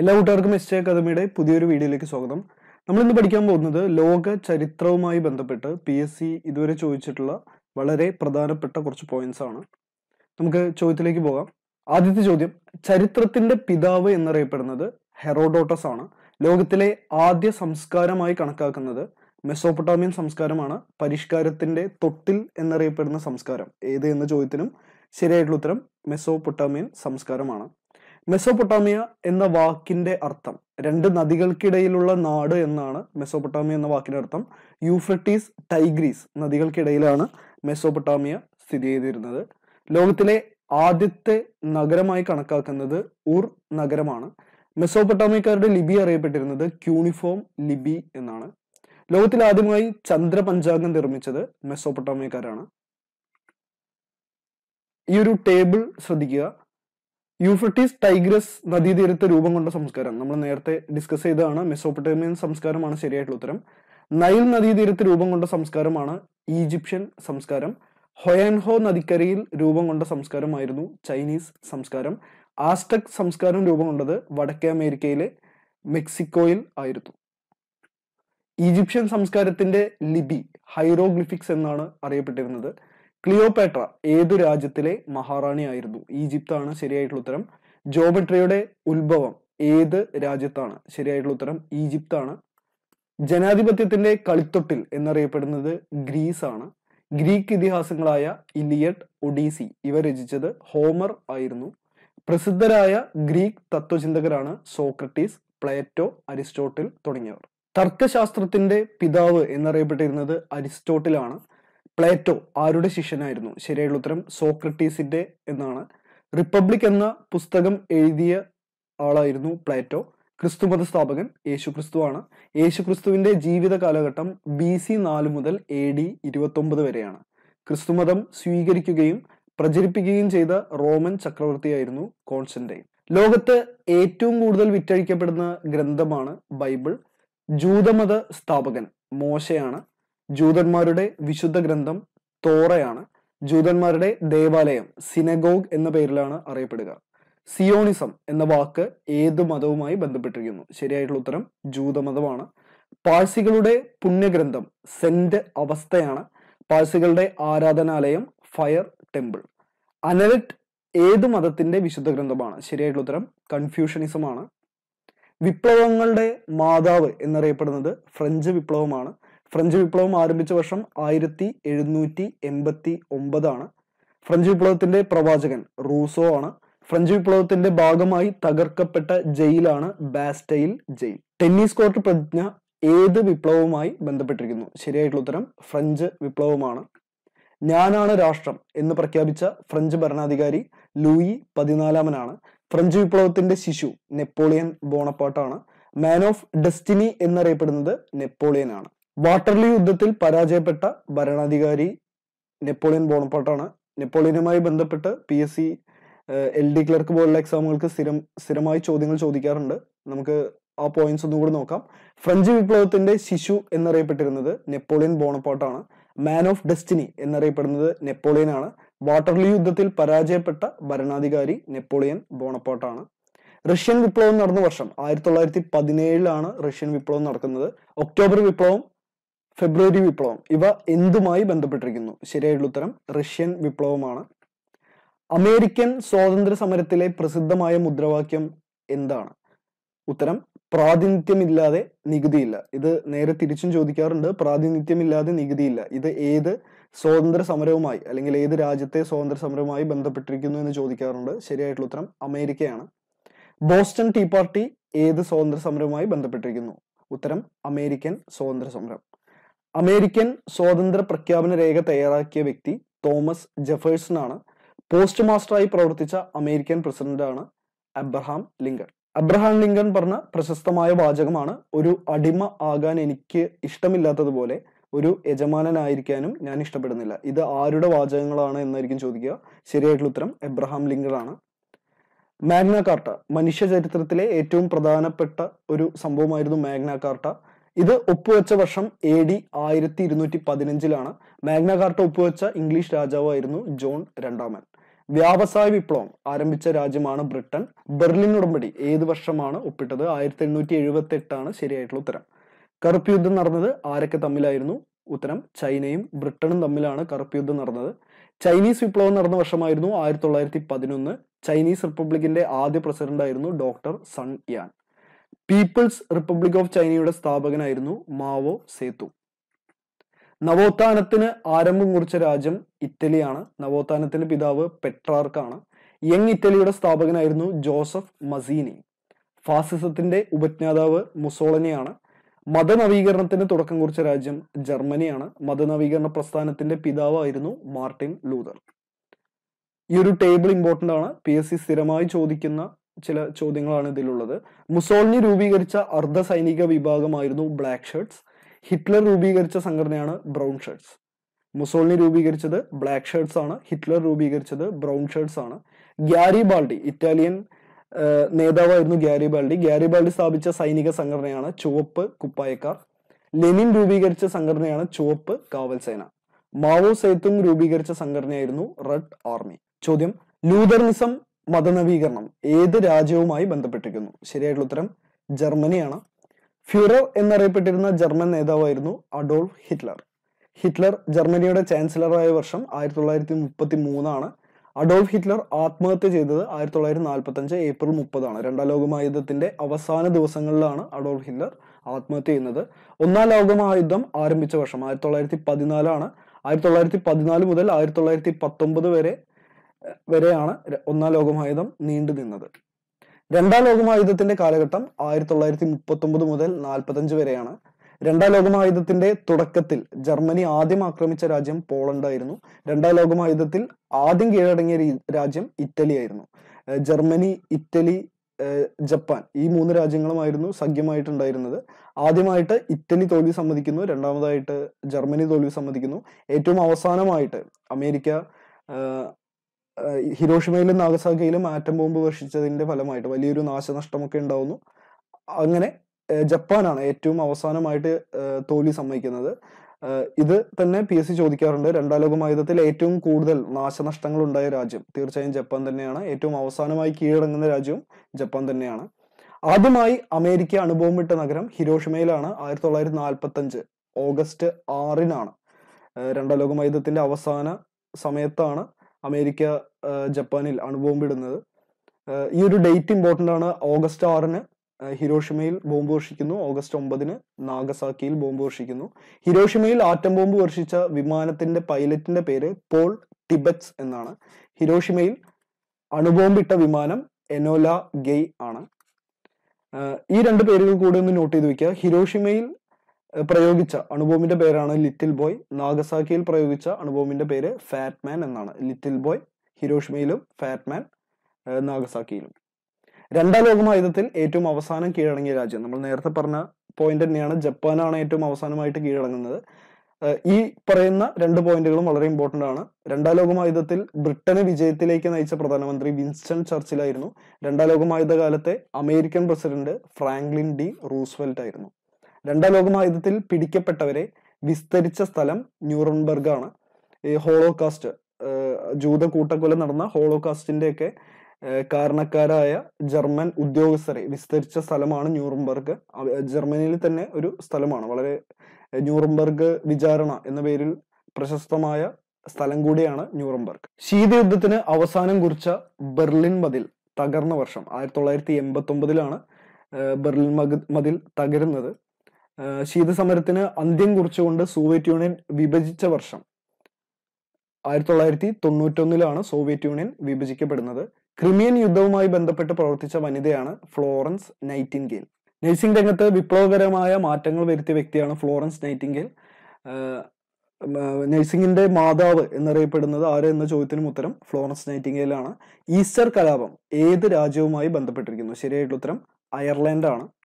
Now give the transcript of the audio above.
എല്ലാ കൂട്ടുകാർക്കും എസ് അക്കാദമിയുടെ പുതിയൊരു വീഡിയോയിലേക്ക് സ്വാഗതം നമ്മൾ ഇന്ന് പഠിക്കാൻ പോകുന്നത് ലോക ചരിത്രവുമായി ബന്ധപ്പെട്ട് പി എസ് സി ഇതുവരെ ചോദിച്ചിട്ടുള്ള വളരെ പ്രധാനപ്പെട്ട കുറച്ച് പോയിന്റ്സ് ആണ് നമുക്ക് ചോദ്യത്തിലേക്ക് പോകാം ആദ്യത്തെ ചോദ്യം ചരിത്രത്തിന്റെ പിതാവ് എന്നറിയപ്പെടുന്നത് ഹെറോഡോട്ടസ് ആണ് ലോകത്തിലെ ആദ്യ സംസ്കാരമായി കണക്കാക്കുന്നത് മെസോപ്പൊട്ടാമിയൻ സംസ്കാരമാണ് പരിഷ്കാരത്തിന്റെ തൊട്ടിൽ എന്നറിയപ്പെടുന്ന സംസ്കാരം ഏത് എന്ന ചോദ്യത്തിനും ശരിയായിട്ടുള്ള ഉത്തരം മെസോപ്പൊട്ടാമിയൻ സംസ്കാരമാണ് മെസോപൊട്ടാമിയ എന്ന വാക്കിന്റെ അർത്ഥം രണ്ട് നദികൾക്കിടയിലുള്ള നാട് എന്നാണ് മെസോപൊട്ടാമിയ എന്ന വാക്കിന്റെ അർത്ഥം യൂഫ്രട്ടീസ് ടൈഗ്രീസ് നദികൾക്കിടയിലാണ് മെസോപൊട്ടാമിയ സ്ഥിതി ചെയ്തിരുന്നത് ലോകത്തിലെ ആദ്യത്തെ നഗരമായി കണക്കാക്കുന്നത് ഉർ നഗരമാണ് മെസോപൊട്ടാമിയക്കാരുടെ ലിപി അറിയപ്പെട്ടിരുന്നത് ക്യൂണിഫോം ലിപി എന്നാണ് ലോകത്തിൽ ആദ്യമായി ചന്ദ്രപഞ്ചാംഗം നിർമ്മിച്ചത് മെസോപൊട്ടാമിയക്കാരാണ് ഈ ഒരു ടേബിൾ ശ്രദ്ധിക്കുക യൂഫ്രട്ടീസ് ടൈഗ്രസ് നദീതീരത്തെ രൂപം കൊണ്ട സംസ്കാരം നമ്മൾ നേരത്തെ ഡിസ്കസ് ചെയ്തതാണ് മെസ്സോപ്പൊട്ടേമിയൻ സംസ്കാരമാണ് ശരിയായിട്ടുള്ള ഉത്തരം നൈൽ നദീതീരത്ത് രൂപം കൊണ്ട സംസ്കാരമാണ് ഈജിപ്ഷ്യൻ സംസ്കാരം ഹൊയാൻഹോ നദിക്കരയിൽ രൂപം കൊണ്ട സംസ്കാരമായിരുന്നു ചൈനീസ് സംസ്കാരം ആസ്റ്റക് സംസ്കാരം രൂപം കൊണ്ടത് വടക്കേ അമേരിക്കയിലെ മെക്സിക്കോയിൽ ആയിരുന്നു ഈജിപ്ഷ്യൻ സംസ്കാരത്തിന്റെ ലിപി ഹൈറോഗ്ലിഫിക്സ് എന്നാണ് അറിയപ്പെട്ടിരുന്നത് ക്ലിയോപേട്ര ഏതു രാജ്യത്തിലെ മഹാറാണി ആയിരുന്നു ഈജിപ്താണ് ശരിയായിട്ടുള്ള ഉത്തരം ജോബട്രിയുടെ ഉത്ഭവം ഏത് രാജ്യത്താണ് ശരിയായിട്ടുള്ള ഉത്തരം ഈജിപ്താണ് ജനാധിപത്യത്തിന്റെ കളിത്തൊട്ടിൽ എന്നറിയപ്പെടുന്നത് ഗ്രീസ് ആണ് ഗ്രീക്ക് ഇതിഹാസങ്ങളായ ഇലിയഡ് ഒഡീസി ഇവ രചിച്ചത് ഹോമർ ആയിരുന്നു പ്രസിദ്ധരായ ഗ്രീക്ക് തത്വചിന്തകരാണ് സോക്രട്ടീസ് പ്ലേറ്റോ അരിസ്റ്റോട്ടിൽ തുടങ്ങിയവർ തർക്കശാസ്ത്രത്തിന്റെ പിതാവ് എന്നറിയപ്പെട്ടിരുന്നത് അരിസ്റ്റോട്ടിലാണ് പ്ലേറ്റോ ആരുടെ ശിഷ്യനായിരുന്നു ശരിയുള്ള ഉത്തരം സോക്രട്ടീസിന്റെ എന്നാണ് റിപ്പബ്ലിക് എന്ന പുസ്തകം എഴുതിയ ആളായിരുന്നു പ്ലേറ്റോ ക്രിസ്തു മതസ്ഥാപകൻ യേശു ക്രിസ്തുവാണ് യേശു ക്രിസ്തുവിന്റെ ജീവിത കാലഘട്ടം ബി സി നാല് മുതൽ എ ഡി ഇരുപത്തൊമ്പത് വരെയാണ് ക്രിസ്തുമതം സ്വീകരിക്കുകയും പ്രചരിപ്പിക്കുകയും ചെയ്ത റോമൻ ചക്രവർത്തിയായിരുന്നു കോൺസ്റ്റന്റൈൻ ലോകത്ത് ഏറ്റവും കൂടുതൽ വിറ്റഴിക്കപ്പെടുന്ന ഗ്രന്ഥമാണ് ബൈബിൾ ജൂതമത സ്ഥാപകൻ മോശയാണ് ജൂതന്മാരുടെ വിശുദ്ധ ഗ്രന്ഥം തോറയാണ് ജൂതന്മാരുടെ ദേവാലയം സിനഗോഗ് എന്ന പേരിലാണ് അറിയപ്പെടുക സിയോണിസം എന്ന വാക്ക് ഏത് മതവുമായി ബന്ധപ്പെട്ടിരിക്കുന്നു ശരിയായിട്ടുള്ള ഉത്തരം ജൂതമതമാണ് പാഴ്സികളുടെ പുണ്യഗ്രന്ഥം സെന്റ് അവസ്ഥയാണ് പാഴ്സികളുടെ ആരാധനാലയം ഫയർ ടെമ്പിൾ അനലറ്റ് ഏത് മതത്തിന്റെ വിശുദ്ധ ഗ്രന്ഥമാണ് ശരിയായിട്ടുള്ള ഉത്തരം കൺഫ്യൂഷനിസമാണ് വിപ്ലവങ്ങളുടെ മാതാവ് എന്നറിയപ്പെടുന്നത് ഫ്രഞ്ച് വിപ്ലവമാണ് ഫ്രഞ്ച് വിപ്ലവം ആരംഭിച്ച വർഷം ആയിരത്തി എഴുന്നൂറ്റി എൺപത്തി ഒമ്പതാണ് ഫ്രഞ്ച് വിപ്ലവത്തിന്റെ പ്രവാചകൻ റൂസോ ആണ് ഫ്രഞ്ച് വിപ്ലവത്തിന്റെ ഭാഗമായി തകർക്കപ്പെട്ട ജയിലാണ് ബാസ്റ്റൈൽ ജയിൽ ടെന്നീസ് കോർട്ട് പ്രതിജ്ഞ ഏത് വിപ്ലവവുമായി ബന്ധപ്പെട്ടിരിക്കുന്നു ശരിയായിട്ടുള്ള ഉത്തരം ഫ്രഞ്ച് വിപ്ലവമാണ് ഞാനാണ് രാഷ്ട്രം എന്ന് പ്രഖ്യാപിച്ച ഫ്രഞ്ച് ഭരണാധികാരി ലൂയി പതിനാലാമനാണ് ഫ്രഞ്ച് വിപ്ലവത്തിന്റെ ശിശു നെപ്പോളിയൻ ബോണപ്പാട്ടാണ് മാൻ ഓഫ് ഡെസ്റ്റിനി എന്നറിയപ്പെടുന്നത് നെപ്പോളിയനാണ് വാട്ടർലി യുദ്ധത്തിൽ പരാജയപ്പെട്ട ഭരണാധികാരി നെപ്പോളിയൻ ബോണപ്പാട്ടാണ് നെപ്പോളിയനുമായി ബന്ധപ്പെട്ട് P S C L D clerk പോലുള്ള എക്സാമുകൾക്ക് സ്ഥിരം സ്ഥിരമായി ചോദ്യങ്ങൾ ചോദിക്കാറുണ്ട് നമുക്ക് ആ പോയിന്റ്സ് ഒന്നും കൂടി നോക്കാം ഫ്രഞ്ച് വിപ്ലവത്തിന്റെ ശിശു എന്നറിയപ്പെട്ടിരുന്നത് നെപ്പോളിയൻ ബോണപ്പാട്ടാണ് മാൻ ഓഫ് ഡെസ്റ്റിനി എന്നറിയപ്പെടുന്നത് നെപ്പോളിയനാണ് വാട്ടർലി യുദ്ധത്തിൽ പരാജയപ്പെട്ട ഭരണാധികാരി നെപ്പോളിയൻ ബോണപ്പാട്ടാണ് റഷ്യൻ വിപ്ലവം നടന്ന വർഷം ആയിരത്തി തൊള്ളായിരത്തി പതിനേഴിലാണ് റഷ്യൻ വിപ്ലവം നടക്കുന്നത് ഒക്ടോബർ വിപ്ലവം ഫെബ്രുവരി വിപ്ലവം ഇവ എന്തുമായി ബന്ധപ്പെട്ടിരിക്കുന്നു ശരിയായിട്ടുള്ള ഉത്തരം റഷ്യൻ വിപ്ലവമാണ് അമേരിക്കൻ സ്വാതന്ത്ര്യ സമരത്തിലെ പ്രസിദ്ധമായ മുദ്രാവാക്യം എന്താണ് ഉത്തരം പ്രാതിനിധ്യമില്ലാതെ നികുതിയില്ല ഇത് നേരെ തിരിച്ചും ചോദിക്കാറുണ്ട് പ്രാതിനിധ്യമില്ലാതെ നികുതിയില്ല ഇത് ഏത് സ്വാതന്ത്ര്യ സമരവുമായി അല്ലെങ്കിൽ ഏത് രാജ്യത്തെ സ്വാതന്ത്ര്യ സമരവുമായി ബന്ധപ്പെട്ടിരിക്കുന്നു എന്ന് ചോദിക്കാറുണ്ട് ശരിയായിട്ടുള്ള ഉത്തരം അമേരിക്കയാണ് ബോസ്റ്റൺ ടീ പാർട്ടി ഏത് സ്വാതന്ത്ര്യ സമരവുമായി ബന്ധപ്പെട്ടിരിക്കുന്നു ഉത്തരം അമേരിക്കൻ സ്വാതന്ത്ര്യ സമരം അമേരിക്കൻ സ്വാതന്ത്ര്യ പ്രഖ്യാപന രേഖ തയ്യാറാക്കിയ വ്യക്തി തോമസ് ജെഫേഴ്സൺ ആണ് പോസ്റ്റ് മാസ്റ്ററായി പ്രവർത്തിച്ച അമേരിക്കൻ പ്രസിഡന്റാണ് അബ്രഹാം ലിങ്കൺ അബ്രഹാം ലിങ്കൺ പറഞ്ഞ പ്രശസ്തമായ വാചകമാണ് ഒരു അടിമ ആകാൻ എനിക്ക് ഇഷ്ടമില്ലാത്തതുപോലെ ഒരു യജമാനനായിരിക്കാനും ഞാൻ ഇഷ്ടപ്പെടുന്നില്ല ഇത് ആരുടെ വാചകങ്ങളാണ് എന്നായിരിക്കും ചോദിക്കുക ശരിയായിട്ടുള്ള ഉത്തരം എബ്രഹാം ലിങ്കൺ ആണ് മാഗ്നാ കാർട്ട മനുഷ്യ ചരിത്രത്തിലെ ഏറ്റവും പ്രധാനപ്പെട്ട ഒരു സംഭവമായിരുന്നു മാഗ്നാ കാർട്ട ഇത് ഒപ്പുവെച്ച വർഷം എ ഡി ആയിരത്തി ഇരുന്നൂറ്റി പതിനഞ്ചിലാണ് മാഗ്നകാർട്ട ഒപ്പുവെച്ച ഇംഗ്ലീഷ് രാജാവായിരുന്നു ജോൺ രണ്ടാമൻ വ്യാവസായ വിപ്ലവം ആരംഭിച്ച രാജ്യമാണ് ബ്രിട്ടൻ ബെർലിൻ ഉടമ്പടി ഏത് വർഷമാണ് ഒപ്പിട്ടത് ആയിരത്തി എണ്ണൂറ്റി എഴുപത്തി എട്ടാണ് ശരിയായിട്ടുള്ള ഉത്തരം കറുപ്പ് യുദ്ധം നടന്നത് ആരൊക്കെ തമ്മിലായിരുന്നു ഉത്തരം ചൈനയും ബ്രിട്ടനും തമ്മിലാണ് കറുപ്പ് യുദ്ധം നടന്നത് ചൈനീസ് വിപ്ലവം നടന്ന വർഷമായിരുന്നു ആയിരത്തി തൊള്ളായിരത്തി പതിനൊന്ന് ചൈനീസ് റിപ്പബ്ലിക്കിന്റെ ആദ്യ പ്രസിഡന്റ് ആയിരുന്നു doctor Sun Yat people's republic of ചൈനയുടെ സ്ഥാപകനായിരുന്നു മാവോ സേതു നവോത്ഥാനത്തിന് ആരംഭം കുറിച്ച രാജ്യം ഇറ്റലിയാണ് നവോത്ഥാനത്തിന്റെ പിതാവ് പെട്രാർക്കാണ് യങ് ഇറ്റലിയുടെ സ്ഥാപകനായിരുന്നു ജോസഫ് മസീനി ഫാസിസത്തിന്റെ ഉപജ്ഞാതാവ് മുസോളനിയാണ് മതനവീകരണത്തിന് തുടക്കം കുറിച്ച രാജ്യം ജർമ്മനിയാണ് മതനവീകരണ പ്രസ്ഥാനത്തിന്റെ പിതാവായിരുന്നു മാർട്ടിൻ ലൂതർ ഈ ഒരു ടേബിൾ ഇമ്പോർട്ടൻ്റ് ആണ് പി എസ് സി സ്ഥിരമായി ചോദിക്കുന്ന ചില ചോദ്യങ്ങളാണ് ഇതിലുള്ളത് മുസോളിനി രൂപീകരിച്ച അർദ്ധ സൈനിക വിഭാഗമായിരുന്നു ബ്ലാക്ക് ഷർട്ട്സ് ഹിറ്റ്ലർ രൂപീകരിച്ച സംഘടനയാണ് ബ്രൗൺ ഷർട്ട്സ് മുസോളിനി രൂപീകരിച്ചത് ബ്ലാക്ക് ഷർട്ട്സ് ആണ് ഹിറ്റ്ലർ രൂപീകരിച്ചത് ബ്രൗൺ ഷർട്ട്സ് ആണ് ഗ്യാരി ബാൾഡി ഇറ്റാലിയൻ നേതാവായിരുന്നു ഗ്യാരി ബാൾഡി ഗ്യാരി ബാൾഡി സ്ഥാപിച്ച സൈനിക സംഘടനയാണ് ചുവപ്പ് കുപ്പായക്കാർ ലെനിൻ രൂപീകരിച്ച സംഘടനയാണ് ചുവപ്പ് കാവൽ സേന മാവോ സേത്തും രൂപീകരിച്ച സംഘടനയായിരുന്നു റെഡ് ആർമി ചോദ്യം ലൂതർനിസം മതനവീകരണം ഏത് രാജ്യവുമായി ബന്ധപ്പെട്ടിരിക്കുന്നു ശരിയായിട്ടുള്ള ഉത്തരം ജർമ്മനിയാണ് ഫ്യൂറർ എന്നറിയപ്പെട്ടിരുന്ന ജർമ്മൻ നേതാവായിരുന്നു അഡോൾഫ് ഹിറ്റ്ലർ ഹിറ്റ്ലർ ജർമ്മനിയുടെ ചാൻസലറായ വർഷം ആയിരത്തി തൊള്ളായിരത്തി മുപ്പത്തി മൂന്നാണ് അഡോൾഫ് ഹിറ്റ്ലർ ആത്മഹത്യ ചെയ്തത് ആയിരത്തി തൊള്ളായിരത്തി നാൽപ്പത്തഞ്ച് ഏപ്രിൽ മുപ്പതാണ് രണ്ടാം ലോകമഹായുദ്ധത്തിന്റെ അവസാന ദിവസങ്ങളിലാണ് അഡോൾഫ് ഹിറ്റ്ലർ ആത്മഹത്യ ചെയ്യുന്നത് ഒന്നാം ലോകമഹായുദ്ധം ആരംഭിച്ച വർഷം ആയിരത്തി തൊള്ളായിരത്തി പതിനാലാണ് ആയിരത്തി തൊള്ളായിരത്തി പതിനാല് മുതൽ ആയിരത്തി തൊള്ളായിരത്തി പത്തൊമ്പത് വരെ വരെയാണ് ഒന്നാം ലോകമഹായുദ്ധം നീണ്ടു നിന്നത് രണ്ടാം ലോകമഹായുദ്ധത്തിന്റെ കാലഘട്ടം ആയിരത്തി തൊള്ളായിരത്തി മുപ്പത്തി ഒമ്പത് മുതൽ നാൽപ്പത്തഞ്ച് വരെയാണ് രണ്ടാം ലോകമഹായുദ്ധത്തിന്റെ തുടക്കത്തിൽ ജർമ്മനി ആദ്യം ആക്രമിച്ച രാജ്യം പോളണ്ട് ആയിരുന്നു രണ്ടാം ലോകമഹായുദ്ധത്തിൽ ആദ്യം കീഴടങ്ങിയ രാജ്യം ഇറ്റലി ആയിരുന്നു ജർമ്മനി ഇറ്റലി ജപ്പാൻ ഈ മൂന്ന് രാജ്യങ്ങളുമായിരുന്നു സഖ്യമായിട്ടുണ്ടായിരുന്നത് ആദ്യമായിട്ട് ഇറ്റലി തോൽവി സമ്മതിക്കുന്നു രണ്ടാമതായിട്ട് ജർമ്മനി തോൽവി സമ്മതിക്കുന്നു ഏറ്റവും അവസാനമായിട്ട് അമേരിക്ക ഹിരോഷിമയിലും നാഗസാഖയിലും ആറ്റം ബോംബ് വർഷിച്ചതിന്റെ ഫലമായിട്ട് വലിയൊരു നാശനഷ്ടമൊക്കെ ഉണ്ടാവുന്നു അങ്ങനെ ജപ്പാനാണ് ഏറ്റവും അവസാനമായിട്ട് തോൽവി സമ്മതിക്കുന്നത് ഇത് തന്നെ പി എസ് സി ചോദിക്കാറുണ്ട് രണ്ടാം ലോകമായുധത്തിൽ ഏറ്റവും കൂടുതൽ നാശനഷ്ടങ്ങൾ ഉണ്ടായ രാജ്യം തീർച്ചയായും ജപ്പാൻ തന്നെയാണ് ഏറ്റവും അവസാനമായി കീഴടങ്ങുന്ന രാജ്യവും ജപ്പാൻ തന്നെയാണ് ആദ്യമായി അമേരിക്ക വിട്ട നഗരം ഹിരോഷിമയിലാണ് ആയിരത്തി തൊള്ളായിരത്തി നാൽപ്പത്തി അഞ്ച് ഓഗസ്റ്റ് ആറിനാണ് രണ്ടാം ലോകമായുധത്തിന്റെ അവസാന സമയത്താണ് അമേരിക്ക ജപ്പാനിൽ അണുബോംബിടുന്നത് ഈ ഒരു ഡേറ്റ് ഇമ്പോർട്ടൻ്റ് ആണ് ഓഗസ്റ്റ് ആറിന് ഹിരോഷിമയിൽ ബോംബ് വർഷിക്കുന്നു ഓഗസ്റ്റ് ഒമ്പതിന് നാഗസാക്കിയിൽ ബോംബ് വർഷിക്കുന്നു ഹിരോഷിമയിൽ ആറ്റം ബോംബ് വർഷിച്ച വിമാനത്തിന്റെ പൈലറ്റിന്റെ പേര് പോൾ ടിബറ്റ്സ് എന്നാണ് ഹിരോഷിമയിൽ അണുബോംബിട്ട വിമാനം എനോല ഗെയ് ആണ് ഈ രണ്ട് പേരുകൾ കൂടെ ഒന്ന് നോട്ട് ചെയ്ത് വെക്കുക ഹിരോഷിമയിൽ പ്രയോഗിച്ച അണുബോമിന്റെ പേരാണ് ലിറ്റിൽ ബോയ് നാഗസാക്കിയിൽ പ്രയോഗിച്ച അണുബോമിന്റെ പേര് ഫാറ്റ്മാൻ എന്നാണ് ലിറ്റിൽ ബോയ് ഹിരോഷ്മയിലും ഫാറ്റ്മാൻ നാഗസാക്കിയിലും രണ്ടാം ലോകമായുധത്തിൽ ഏറ്റവും അവസാനം കീഴടങ്ങിയ രാജ്യം നമ്മൾ നേരത്തെ പറഞ്ഞ പോയിന്റ് തന്നെയാണ് ജപ്പാനാണ് ഏറ്റവും അവസാനമായിട്ട് കീഴടങ്ങുന്നത് ഈ പറയുന്ന രണ്ട് പോയിന്റുകളും വളരെ ഇമ്പോർട്ടന്റ് ആണ് രണ്ടാം ലോകമായുധത്തിൽ ബ്രിട്ടനെ വിജയത്തിലേക്ക് നയിച്ച പ്രധാനമന്ത്രി വിൻസ്റ്റൺ ചർച്ചിലായിരുന്നു രണ്ടാം ലോകമായുധ കാലത്തെ American president Franklin D Roosevelt ആയിരുന്നു രണ്ടാം ലോകമഹായുദ്ധത്തിൽ പിടിക്കപ്പെട്ടവരെ വിസ്തരിച്ച സ്ഥലം ന്യൂറംബർഗ് ആണ് ഈ ഹോളോകാസ്റ്റ് ജൂത കൂട്ടക്കൊല നടന്ന ഹോളോകാസ്റ്റിന്റെ ഒക്കെ കാരണക്കാരായ ജർമ്മൻ ഉദ്യോഗസ്ഥരെ വിസ്തരിച്ച സ്ഥലമാണ് ന്യൂറംബർഗ് ജർമ്മനിയിൽ തന്നെ ഒരു സ്ഥലമാണ് വളരെ ന്യൂറംബർഗ് വിചാരണ എന്ന പേരിൽ പ്രശസ്തമായ സ്ഥലം കൂടിയാണ് ന്യൂറംബർഗ് ശീതയുദ്ധത്തിന് അവസാനം കുറിച്ച ബെർലിൻ മതിൽ തകർന്ന വർഷം ആയിരത്തി തൊള്ളായിരത്തി എൺപത്തി ഒമ്പതിലാണ് ബെർലിൻ മതിൽ തകരുന്നത് ശീതസമരത്തിന് അന്ത്യം കുറിച്ചുകൊണ്ട് സോവിയറ്റ് യൂണിയൻ വിഭജിച്ച വർഷം ആയിരത്തി തൊള്ളായിരത്തി തൊണ്ണൂറ്റൊന്നിലാണ് സോവിയറ്റ് യൂണിയൻ വിഭജിക്കപ്പെടുന്നത് ക്രിമിയൻ യുദ്ധവുമായി ബന്ധപ്പെട്ട് പ്രവർത്തിച്ച വനിതയാണ് ഫ്ലോറൻസ് നൈറ്റിൻഗേൽ നഴ്സിംഗ് രംഗത്ത് വിപ്ലവകരമായ മാറ്റങ്ങൾ വരുത്തിയ വ്യക്തിയാണ് ഫ്ലോറൻസ് നൈറ്റിംഗേൽ നഴ്സിംഗിന്റെ മാതാവ് എന്നറിയപ്പെടുന്നത് ആര് എന്ന ചോദ്യത്തിനും ഉത്തരം ഫ്ലോറൻസ് നൈറ്റിംഗേലാണ് ഈസ്റ്റർ കലാപം ഏത് രാജ്യവുമായി ബന്ധപ്പെട്ടിരിക്കുന്നു ശരിയായിട്ടുള്ള ഉത്തരം അയർലൻഡാണ്